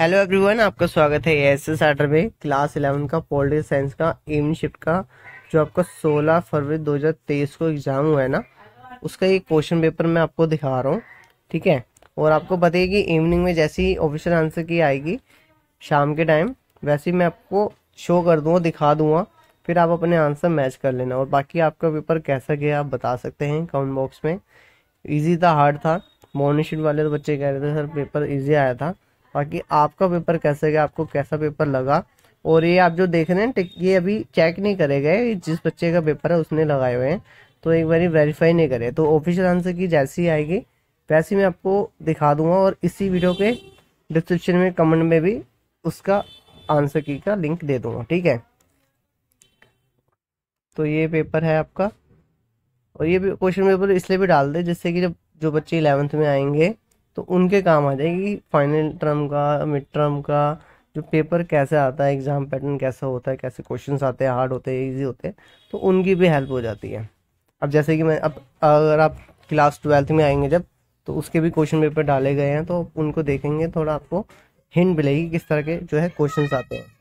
hello everyone आपका स्वागत है एस एस आर्डर में क्लास इलेवन का पोलिटिकल साइंस का एम शिफ्ट का जो आपका 16 फरवरी 2023 को एग्ज़ाम हुआ है ना उसका एक क्वेश्चन पेपर मैं आपको दिखा रहा हूँ ठीक है और आपको बताइए कि इवनिंग में जैसी ऑफिशियल आंसर की आएगी शाम के टाइम वैसे मैं आपको शो कर दूँगा दिखा दूँगा फिर आप अपने आंसर मैच कर लेना और बाकी आपका पेपर कैसा गया आप बता सकते हैं कमेंट बॉक्स में ईजी था हार्ड था मॉर्निंग शिफ्ट वाले तो बच्चे कह रहे थे सर पेपर ईजी आया था बाकी आपका पेपर कैसे गया आपको कैसा पेपर लगा और ये आप जो देख रहे हैं ये अभी चेक नहीं करे गए जिस बच्चे का पेपर है उसने लगाए हुए हैं तो एक बार वेरीफाई नहीं करे तो ऑफिशियल आंसर की जैसी आएगी वैसी मैं आपको दिखा दूंगा और इसी वीडियो के डिस्क्रिप्शन में कमेंट में भी उसका आंसर की का लिंक दे दूंगा ठीक है तो ये पेपर है आपका और ये क्वेश्चन पेपर इसलिए भी डाल दे जिससे कि जब जो बच्चे इलेवंथ में आएंगे तो उनके काम आ जाएगी फाइनल टर्म का मिड टर्म का जो पेपर कैसे आता है एग्ज़ाम पैटर्न कैसा होता है कैसे क्वेश्चन आते हैं हार्ड होते हैं ईजी होते हैं तो उनकी भी हेल्प हो जाती है अब जैसे कि मैं अब अगर आप क्लास ट्वेल्थ में आएंगे जब तो उसके भी क्वेश्चन पेपर डाले गए हैं तो उनको देखेंगे थोड़ा आपको हिंट मिलेगी किस तरह के जो है क्वेश्चन आते हैं